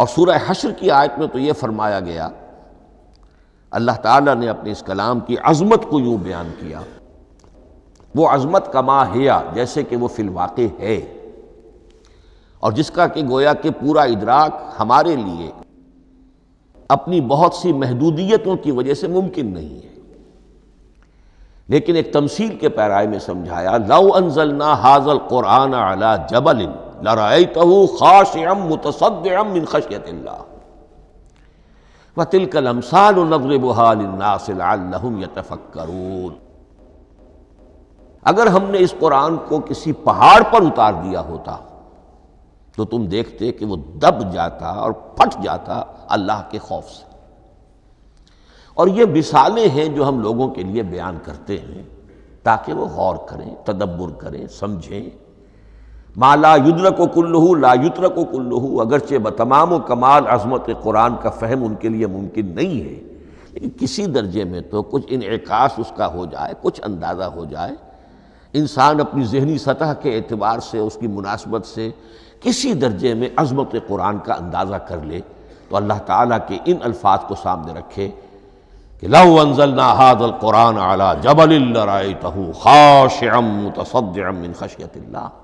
और सूरह हशर की आयत में तो ये फरमाया गया अल्लाह ताला ने अपने इस कलाम की अजमत को यूं बयान किया वो अजमत कमा हिया जैसे कि वो फिलवाक़ है और जिसका कि गोया कि पूरा इदराक हमारे लिए अपनी बहुत सी महदूदियतों की वजह से मुमकिन नहीं है लेकिन एक तमसील के पैराए में समझाया लव ना हाजल कुरान अला जबलिन अगर हमने इस कुरान को किसी पहाड़ पर उतार दिया होता तो तुम देखते कि वो दब जाता और फट जाता अल्लाह के खौफ से और ये मिसालें हैं जो हम लोगों के लिए बयान करते हैं ताकि वो गौर करें तदब्बुर करें समझें माला युद्र को कुल्लू ला युद्र को कुल्लू अगरचे बतमाम कमाल अजमत कुरान का फहम उनके लिए मुमकिन नहीं है लेकिन किसी दर्जे में तो कुछ इनकास उसका हो जाए कुछ अंदाज़ा हो जाए इंसान अपनी जहनी सतह के एतबार से उसकी मुनासबत से किसी दर्जे में अजमत कुरान का अंदाज़ा कर ले तो अल्लाह ताला के इन अल्फाज को सामने रखे कि लव अनजल कुरान आला जबल तहू खाश तसदम खशियत